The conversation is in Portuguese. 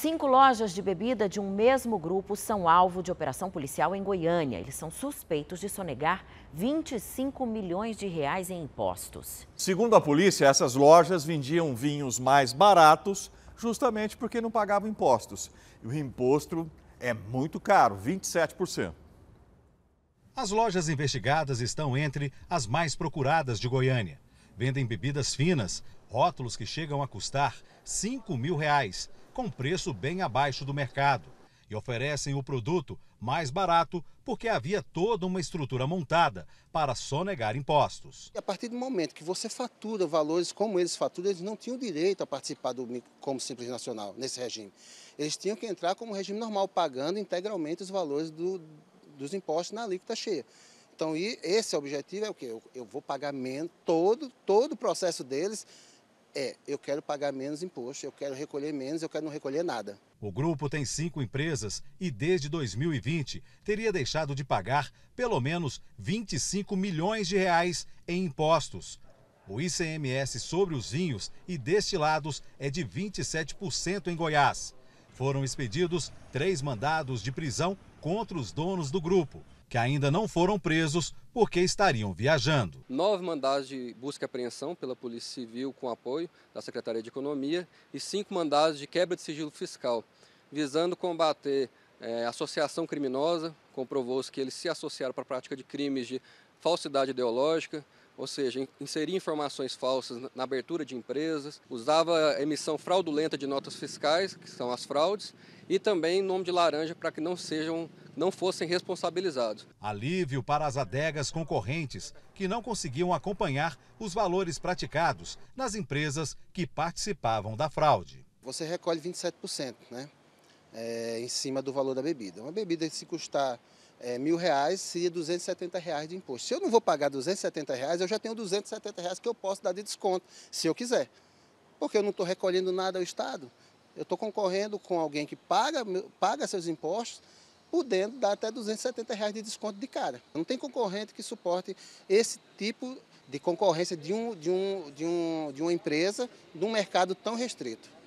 Cinco lojas de bebida de um mesmo grupo são alvo de operação policial em Goiânia. Eles são suspeitos de sonegar 25 milhões de reais em impostos. Segundo a polícia, essas lojas vendiam vinhos mais baratos justamente porque não pagavam impostos. E o imposto é muito caro, 27%. As lojas investigadas estão entre as mais procuradas de Goiânia. Vendem bebidas finas, rótulos que chegam a custar 5 mil reais com preço bem abaixo do mercado e oferecem o produto mais barato porque havia toda uma estrutura montada para sonegar impostos. A partir do momento que você fatura valores como eles faturam, eles não tinham direito a participar do como simples nacional nesse regime. Eles tinham que entrar como regime normal, pagando integralmente os valores do, dos impostos na alíquota cheia. Então, e esse objetivo é o quê? Eu, eu vou pagar menos todo todo o processo deles é: eu quero pagar menos imposto, eu quero recolher menos, eu quero não recolher nada. O grupo tem cinco empresas e, desde 2020, teria deixado de pagar pelo menos 25 milhões de reais em impostos. O ICMS sobre os vinhos e destilados é de 27% em Goiás. Foram expedidos três mandados de prisão contra os donos do grupo que ainda não foram presos porque estariam viajando. Nove mandados de busca e apreensão pela Polícia Civil com apoio da Secretaria de Economia e cinco mandados de quebra de sigilo fiscal, visando combater é, associação criminosa, comprovou-se que eles se associaram para a prática de crimes de falsidade ideológica, ou seja, inserir informações falsas na abertura de empresas, usava emissão fraudulenta de notas fiscais, que são as fraudes, e também nome de laranja para que não sejam não fossem responsabilizados. Alívio para as adegas concorrentes que não conseguiam acompanhar os valores praticados nas empresas que participavam da fraude. Você recolhe 27%, né? É, em cima do valor da bebida. Uma bebida que se custar é, mil reais seria 270 reais de imposto. Se eu não vou pagar 270 reais, eu já tenho 270 reais que eu posso dar de desconto, se eu quiser. Porque eu não estou recolhendo nada ao Estado. Eu estou concorrendo com alguém que paga, paga seus impostos podendo dar até 270 reais de desconto de cara. Não tem concorrente que suporte esse tipo de concorrência de, um, de, um, de, um, de uma empresa num mercado tão restrito.